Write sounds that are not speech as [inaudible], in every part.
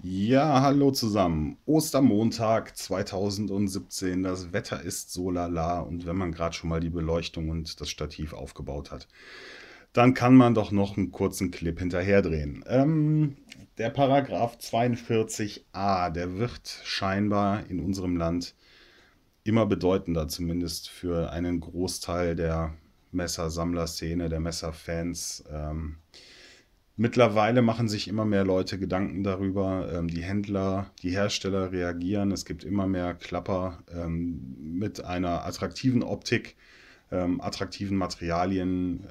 Ja, hallo zusammen. Ostermontag 2017. Das Wetter ist so lala und wenn man gerade schon mal die Beleuchtung und das Stativ aufgebaut hat, dann kann man doch noch einen kurzen Clip hinterherdrehen. Ähm, der Paragraph 42a, der wird scheinbar in unserem Land immer bedeutender, zumindest für einen Großteil der Messersammlerszene, der Messerfans. Ähm, Mittlerweile machen sich immer mehr Leute Gedanken darüber. Ähm, die Händler, die Hersteller reagieren. Es gibt immer mehr Klapper ähm, mit einer attraktiven Optik, ähm, attraktiven Materialien.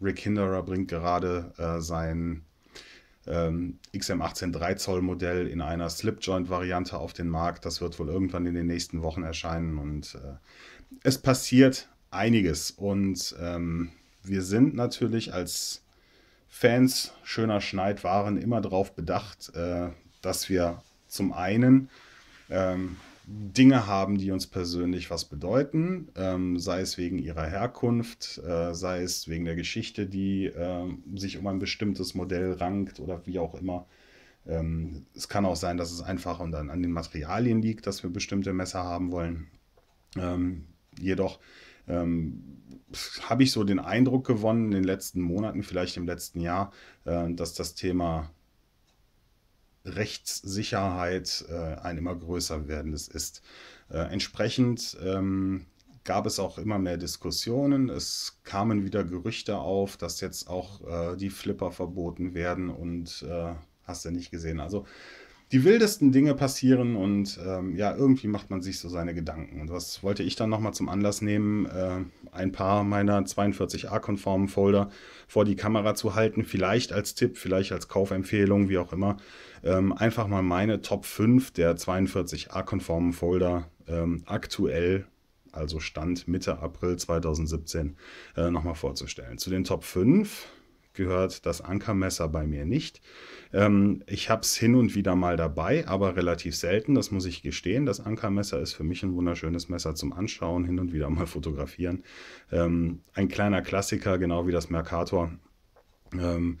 Rick Hinderer bringt gerade äh, sein XM18 3 Zoll Modell in einer Slipjoint-Variante auf den Markt. Das wird wohl irgendwann in den nächsten Wochen erscheinen. Und äh, es passiert einiges. Und wir sind natürlich als Fans schöner Schneid waren immer darauf bedacht, äh, dass wir zum einen ähm, Dinge haben, die uns persönlich was bedeuten, ähm, sei es wegen ihrer Herkunft, äh, sei es wegen der Geschichte, die äh, sich um ein bestimmtes Modell rankt oder wie auch immer. Ähm, es kann auch sein, dass es einfach und dann an den Materialien liegt, dass wir bestimmte Messer haben wollen. Ähm, jedoch ähm, habe ich so den Eindruck gewonnen in den letzten Monaten, vielleicht im letzten Jahr, äh, dass das Thema Rechtssicherheit äh, ein immer größer werdendes ist. Äh, entsprechend ähm, gab es auch immer mehr Diskussionen. Es kamen wieder Gerüchte auf, dass jetzt auch äh, die Flipper verboten werden und äh, hast du nicht gesehen. Also die wildesten Dinge passieren und ähm, ja, irgendwie macht man sich so seine Gedanken. Und das wollte ich dann nochmal zum Anlass nehmen, äh, ein paar meiner 42a-konformen Folder vor die Kamera zu halten, vielleicht als Tipp, vielleicht als Kaufempfehlung, wie auch immer. Ähm, einfach mal meine Top 5 der 42a-konformen Folder ähm, aktuell also Stand Mitte April 2017, äh, nochmal vorzustellen. Zu den Top 5 gehört das Ankermesser bei mir nicht. Ähm, ich habe es hin und wieder mal dabei, aber relativ selten, das muss ich gestehen. Das Ankermesser ist für mich ein wunderschönes Messer zum Anschauen, hin und wieder mal [laughs] fotografieren. Ähm, ein kleiner Klassiker, genau wie das Mercator. Ähm,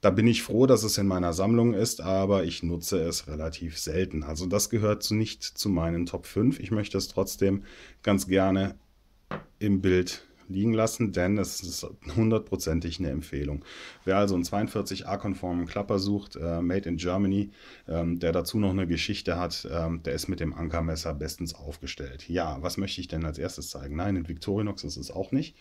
da bin ich froh, dass es in meiner Sammlung ist, aber ich nutze es relativ selten. Also das gehört nicht zu meinen Top 5. Ich möchte es trotzdem ganz gerne im Bild liegen lassen, denn es ist hundertprozentig eine Empfehlung. Wer also einen 42a-konformen Klapper sucht, äh, Made in Germany, ähm, der dazu noch eine Geschichte hat, ähm, der ist mit dem Ankermesser bestens aufgestellt. Ja, was möchte ich denn als erstes zeigen? Nein, in Victorinox ist es auch nicht.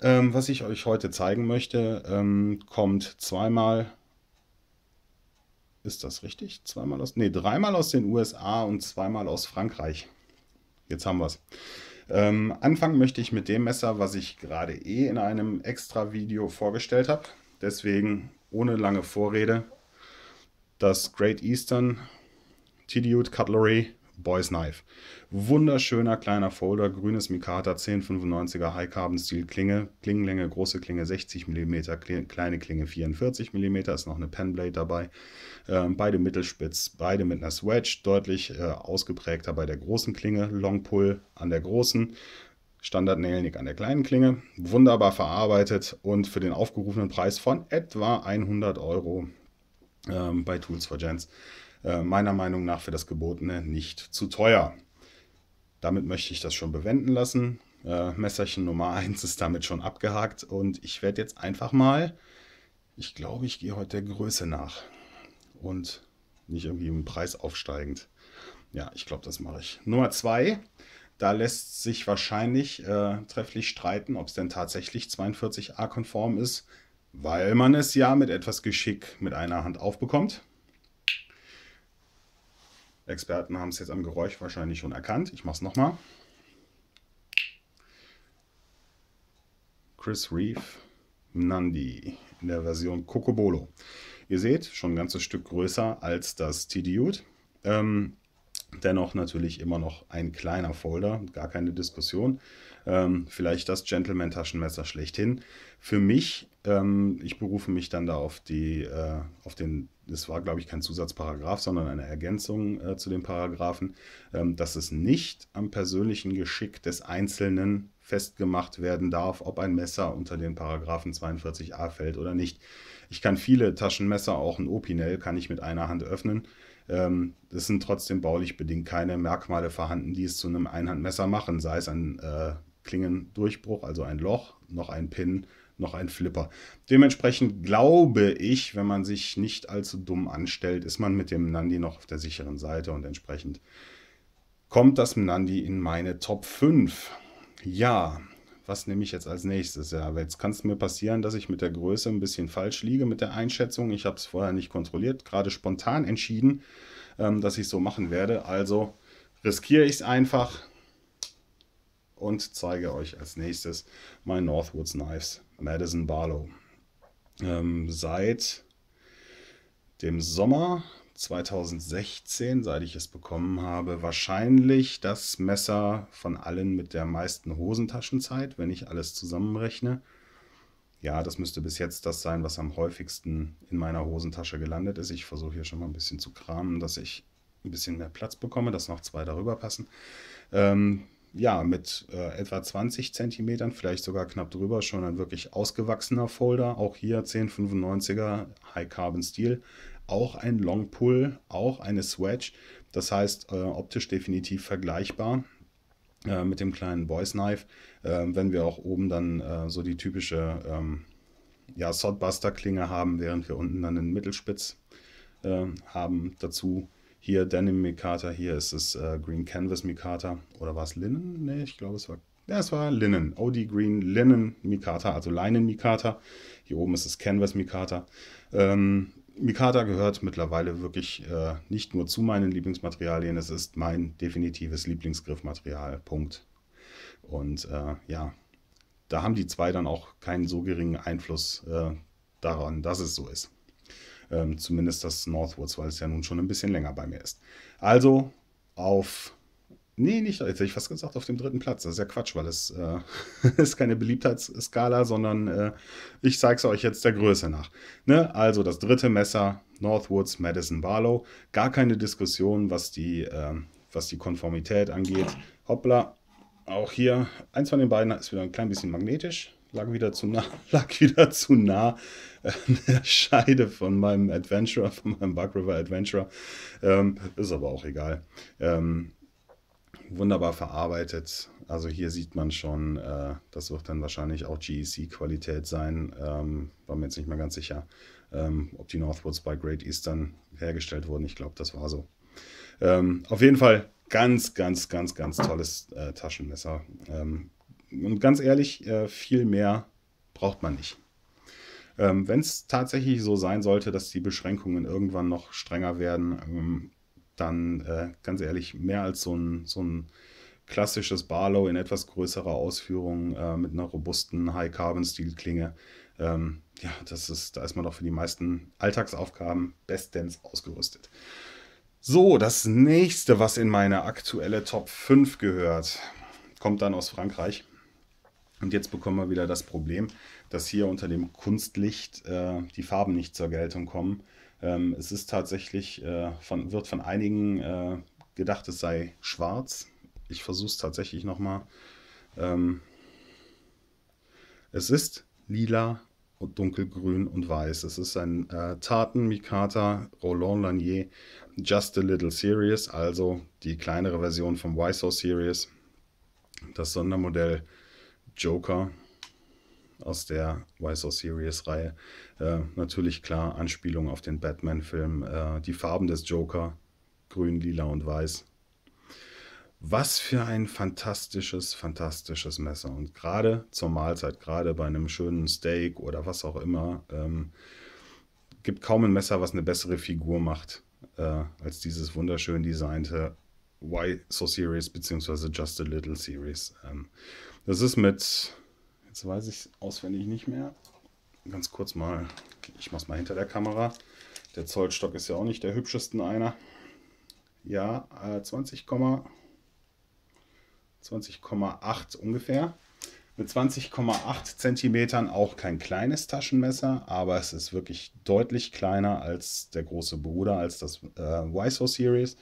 Ähm, was ich euch heute zeigen möchte, ähm, kommt zweimal ist das richtig? Zweimal aus, nee, dreimal aus den USA und zweimal aus Frankreich. Jetzt haben wir es. Ähm, anfangen möchte ich mit dem Messer, was ich gerade eh in einem extra Video vorgestellt habe. Deswegen ohne lange Vorrede das Great Eastern Tidiute Cutlery Boys Knife. Wunderschöner kleiner Folder, grünes Mikata 1095er High Carbon Steel Klinge, Klingenlänge, große Klinge 60 mm, kleine Klinge 44 mm, ist noch eine Penblade dabei. Ähm, beide mittelspitz, beide mit einer Swedge, deutlich äh, ausgeprägter bei der großen Klinge, Long Pull an der großen. Standard Nailnick an der kleinen Klinge, wunderbar verarbeitet und für den aufgerufenen Preis von etwa 100 Euro ähm, bei Tools for Gents äh, meiner Meinung nach für das Gebotene nicht zu teuer. Damit möchte ich das schon bewenden lassen. Äh, Messerchen Nummer 1 ist damit schon abgehakt und ich werde jetzt einfach mal, ich glaube, ich gehe heute der Größe nach und nicht irgendwie im Preis aufsteigend. Ja, ich glaube, das mache ich. Nummer 2, da lässt sich wahrscheinlich äh, trefflich streiten, ob es denn tatsächlich 42a konform ist, weil man es ja mit etwas Geschick mit einer Hand aufbekommt. Experten haben es jetzt am Geräusch wahrscheinlich schon erkannt. Ich mache es nochmal. Chris Reeve Nandi in der Version Cocobolo. Ihr seht, schon ein ganzes Stück größer als das TDUT. Ähm, dennoch natürlich immer noch ein kleiner Folder, gar keine Diskussion. Ähm, vielleicht das Gentleman-Taschenmesser schlechthin. Für mich, ähm, ich berufe mich dann da auf, die, äh, auf den es war, glaube ich, kein Zusatzparagraf, sondern eine Ergänzung äh, zu den Paragraphen, ähm, dass es nicht am persönlichen Geschick des Einzelnen festgemacht werden darf, ob ein Messer unter den Paragraphen 42a fällt oder nicht. Ich kann viele Taschenmesser, auch ein Opinel, kann ich mit einer Hand öffnen. Ähm, es sind trotzdem baulich bedingt keine Merkmale vorhanden, die es zu einem Einhandmesser machen, sei es ein äh, Klingendurchbruch, also ein Loch, noch ein Pin noch ein Flipper. Dementsprechend glaube ich, wenn man sich nicht allzu dumm anstellt, ist man mit dem Nandi noch auf der sicheren Seite und entsprechend kommt das Nandi in meine Top 5. Ja, was nehme ich jetzt als nächstes? Ja, aber jetzt kann es mir passieren, dass ich mit der Größe ein bisschen falsch liege mit der Einschätzung. Ich habe es vorher nicht kontrolliert, gerade spontan entschieden, ähm, dass ich so machen werde. Also riskiere ich es einfach und zeige euch als nächstes mein Northwoods Knives Madison Barlow. Ähm, seit dem Sommer 2016, seit ich es bekommen habe, wahrscheinlich das Messer von allen mit der meisten Hosentaschenzeit, wenn ich alles zusammenrechne. Ja, das müsste bis jetzt das sein, was am häufigsten in meiner Hosentasche gelandet ist. Ich versuche hier schon mal ein bisschen zu kramen, dass ich ein bisschen mehr Platz bekomme, dass noch zwei darüber passen. Ähm, ja, mit äh, etwa 20 Zentimetern, vielleicht sogar knapp drüber, schon ein wirklich ausgewachsener Folder. Auch hier 1095er High Carbon Steel. Auch ein Long Pull, auch eine Swedge. Das heißt, äh, optisch definitiv vergleichbar äh, mit dem kleinen Boys Knife. Äh, wenn wir auch oben dann äh, so die typische ähm, ja, Sodbuster-Klinge haben, während wir unten dann einen Mittelspitz äh, haben. Dazu hier Denim Mikata, hier ist es äh, Green Canvas Mikata. Oder war es Linen? Ne, ich glaube, es war. Ja, es war Linen. OD Green Linen Mikata, also Leinen Mikata. Hier oben ist es Canvas Mikata. Ähm, Mikata gehört mittlerweile wirklich äh, nicht nur zu meinen Lieblingsmaterialien, es ist mein definitives Lieblingsgriffmaterial. Punkt. Und äh, ja, da haben die zwei dann auch keinen so geringen Einfluss äh, daran, dass es so ist. Ähm, zumindest das Northwoods, weil es ja nun schon ein bisschen länger bei mir ist. Also auf. Nee, nicht, jetzt hätte ich fast gesagt, auf dem dritten Platz. Das ist ja Quatsch, weil es äh, [laughs] ist keine Beliebtheitsskala, sondern äh, ich zeige es euch jetzt der Größe nach. Ne? Also das dritte Messer, Northwoods, Madison Barlow. Gar keine Diskussion, was die, äh, was die Konformität angeht. Hoppla, auch hier, eins von den beiden ist wieder ein klein bisschen magnetisch lag wieder zu nah, [laughs] lag wieder zu nah äh, der Scheide von meinem Adventurer, von meinem Bug River Adventurer. Ähm, ist aber auch egal. Ähm, wunderbar verarbeitet. Also hier sieht man schon, äh, das wird dann wahrscheinlich auch GEC-Qualität sein. Ähm, war mir jetzt nicht mehr ganz sicher, ähm, ob die Northwoods bei Great Eastern hergestellt wurden. Ich glaube, das war so. Ähm, auf jeden Fall ganz, ganz, ganz, ganz tolles äh, Taschenmesser. Ähm, und ganz ehrlich, äh, viel mehr braucht man nicht. Ähm, Wenn es tatsächlich so sein sollte, dass die Beschränkungen irgendwann noch strenger werden, ähm, dann äh, ganz ehrlich, mehr als so ein, so ein klassisches Barlow in etwas größerer Ausführung äh, mit einer robusten High-Carbon-Stil-Klinge, ähm, ja, das ist, da ist man doch für die meisten Alltagsaufgaben bestens ausgerüstet. So, das nächste, was in meine aktuelle Top 5 gehört, kommt dann aus Frankreich. Und jetzt bekommen wir wieder das Problem, dass hier unter dem Kunstlicht äh, die Farben nicht zur Geltung kommen. Ähm, es ist tatsächlich, äh, von, wird von einigen äh, gedacht, es sei schwarz. Ich versuche es tatsächlich nochmal. Ähm, es ist lila und dunkelgrün und weiß. Es ist ein äh, Taten, Mikata, Roland Lanier, Just a Little Series, also die kleinere Version vom YSO Series. Das Sondermodell Joker aus der Wise Series Reihe. Äh, natürlich klar Anspielung auf den Batman-Film. Äh, die Farben des Joker, grün, lila und weiß. Was für ein fantastisches, fantastisches Messer. Und gerade zur Mahlzeit, gerade bei einem schönen Steak oder was auch immer, ähm, gibt kaum ein Messer, was eine bessere Figur macht, äh, als dieses wunderschön designte Why So Series bzw. Just a Little Series. Ähm, das ist mit, jetzt weiß ich auswendig nicht mehr, ganz kurz mal, ich mach's mal hinter der Kamera. Der Zollstock ist ja auch nicht der hübschesten einer. Ja, 20,8 äh, ungefähr. Mit 20,8 cm auch kein kleines Taschenmesser, aber es ist wirklich deutlich kleiner als der große Bruder, als das äh, YSO Series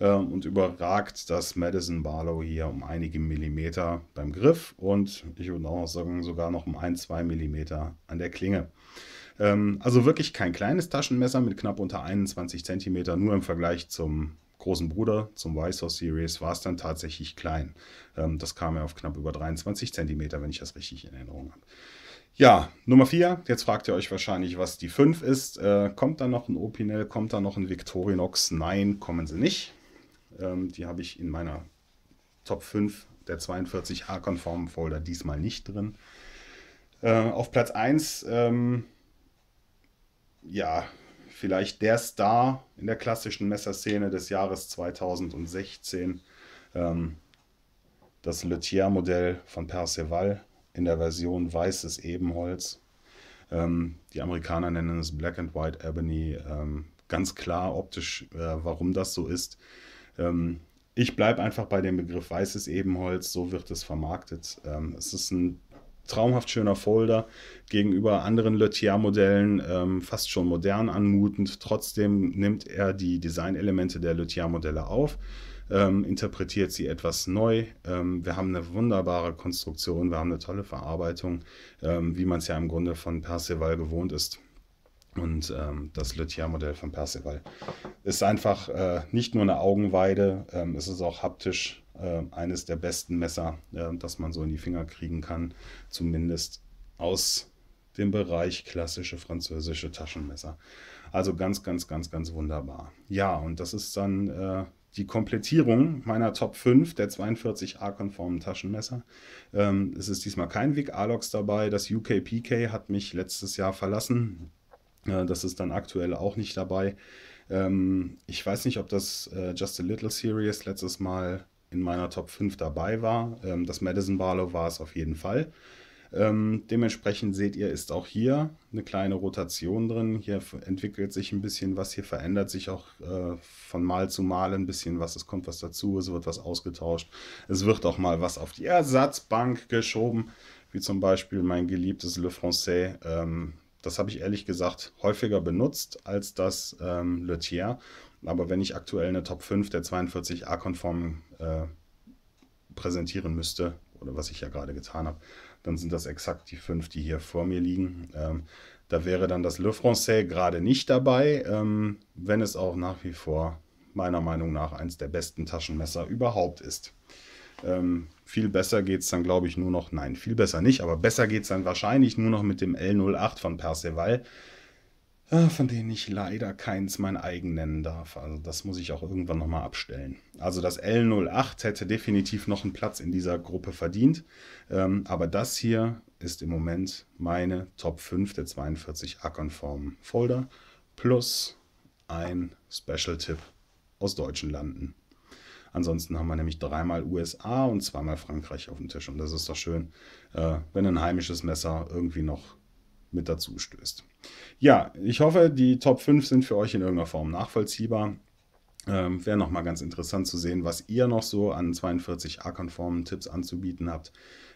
ähm, und überragt das Madison Barlow hier um einige Millimeter beim Griff und ich würde auch sagen, sogar noch um ein, zwei Millimeter an der Klinge ähm, also wirklich kein kleines Taschenmesser mit knapp unter 21 cm, nur im Vergleich zum großen Bruder, zum Weißhaus Series, war es dann tatsächlich klein. Ähm, das kam ja auf knapp über 23 cm, wenn ich das richtig in Erinnerung habe. Ja, Nummer 4. Jetzt fragt ihr euch wahrscheinlich, was die 5 ist. Äh, kommt da noch ein Opinel? Kommt da noch ein Victorinox? Nein, kommen sie nicht. Ähm, die habe ich in meiner Top 5 der 42a-konformen Folder diesmal nicht drin. Äh, auf Platz 1, ähm, ja, vielleicht der Star in der klassischen Messerszene des Jahres 2016. Ähm, das Luthier-Modell von Perceval in der Version weißes Ebenholz. Ähm, die Amerikaner nennen es Black and White Ebony. Ähm, ganz klar optisch, äh, warum das so ist. Ähm, ich bleibe einfach bei dem Begriff weißes Ebenholz, so wird es vermarktet. Ähm, es ist ein traumhaft schöner Folder gegenüber anderen Luthier-Modellen, ähm, fast schon modern anmutend. Trotzdem nimmt er die Designelemente der Luthier-Modelle auf, ähm, interpretiert sie etwas neu. Ähm, wir haben eine wunderbare Konstruktion, wir haben eine tolle Verarbeitung, ähm, wie man es ja im Grunde von Perceval gewohnt ist und ähm, das Letier-Modell von Percival Ist einfach äh, nicht nur eine Augenweide, ähm, es ist auch haptisch äh, eines der besten Messer, äh, das man so in die Finger kriegen kann, zumindest aus dem Bereich klassische französische Taschenmesser. Also ganz, ganz, ganz, ganz wunderbar. Ja, und das ist dann äh, die Komplettierung meiner Top 5 der 42a-konformen Taschenmesser. Ähm, es ist diesmal kein Vic Alox dabei. Das UKPK hat mich letztes Jahr verlassen. Ne, das ist dann aktuell auch nicht dabei. Ähm, ich weiß nicht, ob das äh, Just a Little Series letztes Mal in meiner Top 5 dabei war. Ähm, das Madison Barlow war es auf jeden Fall. Ähm, dementsprechend seht ihr, ist auch hier eine kleine Rotation drin. Hier entwickelt sich ein bisschen was, hier verändert sich auch äh, von Mal zu Mal ein bisschen was. Es kommt was dazu, es wird was ausgetauscht. Es wird auch mal was auf die Ersatzbank geschoben, wie zum Beispiel mein geliebtes Le Français das habe ich ehrlich gesagt häufiger benutzt als das ähm, Le Tiers. Aber wenn ich aktuell eine Top 5 der 42a-konformen äh, präsentieren müsste, oder was ich ja gerade getan habe, dann sind das exakt die fünf, die hier vor mir liegen. Ähm, da wäre dann das Le Français gerade nicht dabei, ähm, wenn es auch nach wie vor meiner Meinung nach eins der besten Taschenmesser überhaupt ist. Ähm, viel besser geht es dann, glaube ich, nur noch, nein, viel besser nicht, aber besser geht es dann wahrscheinlich nur noch mit dem L08 von Perceval, ah, von denen ich leider keins mein eigen nennen darf. Also das muss ich auch irgendwann nochmal abstellen. Also das L08 hätte definitiv noch einen Platz in dieser Gruppe verdient, ähm, aber das hier ist im Moment meine Top 5 der 42 A-konformen Folder plus ein Special-Tipp aus deutschen Landen. Ansonsten haben wir nämlich dreimal USA und zweimal Frankreich auf dem Tisch. Und das ist doch schön, äh, wenn ein heimisches Messer irgendwie noch mit dazu stößt. Ja, ich hoffe, die Top 5 sind für euch in irgendeiner Form nachvollziehbar. Ähm, Wäre nochmal ganz interessant zu sehen, was ihr noch so an 42a-konformen Tipps anzubieten habt.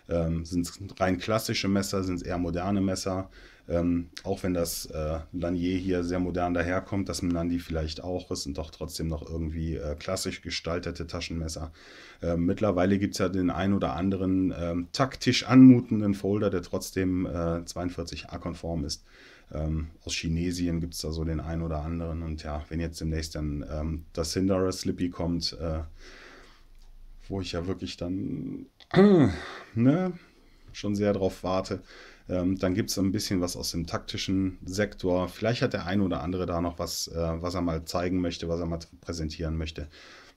Ähm, sind es rein klassische Messer, sind es eher moderne Messer? Ähm, auch wenn das äh, Lanier hier sehr modern daherkommt, das Menandi vielleicht auch, es sind doch trotzdem noch irgendwie äh, klassisch gestaltete Taschenmesser. Äh, mittlerweile gibt es ja den ein oder anderen ähm, taktisch anmutenden Folder, der trotzdem 42a-konform äh, ist. Ähm, aus Chinesien gibt es da so den einen oder anderen. Und ja, wenn jetzt demnächst dann ähm, das Cinderella Slippy kommt, äh, wo ich ja wirklich dann [clears throat] ne, schon sehr drauf warte, ähm, dann gibt es ein bisschen was aus dem taktischen Sektor. Vielleicht hat der ein oder andere da noch was, äh, was er mal zeigen möchte, was er mal präsentieren möchte.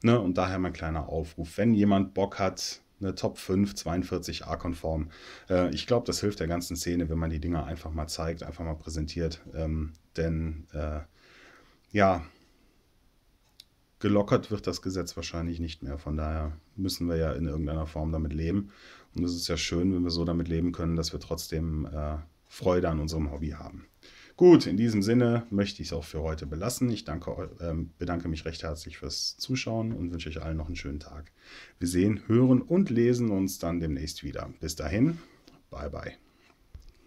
Ne? Und daher mein kleiner Aufruf. Wenn jemand Bock hat, eine Top 5 42a-konform. Äh, ich glaube, das hilft der ganzen Szene, wenn man die Dinger einfach mal zeigt, einfach mal präsentiert. Ähm, denn äh, ja, gelockert wird das Gesetz wahrscheinlich nicht mehr. Von daher müssen wir ja in irgendeiner Form damit leben. Und es ist ja schön, wenn wir so damit leben können, dass wir trotzdem äh, Freude an unserem Hobby haben. Gut, in diesem Sinne möchte ich es auch für heute belassen. Ich danke, äh, bedanke mich recht herzlich fürs Zuschauen und wünsche euch allen noch einen schönen Tag. Wir sehen, hören und lesen uns dann demnächst wieder. Bis dahin, bye bye.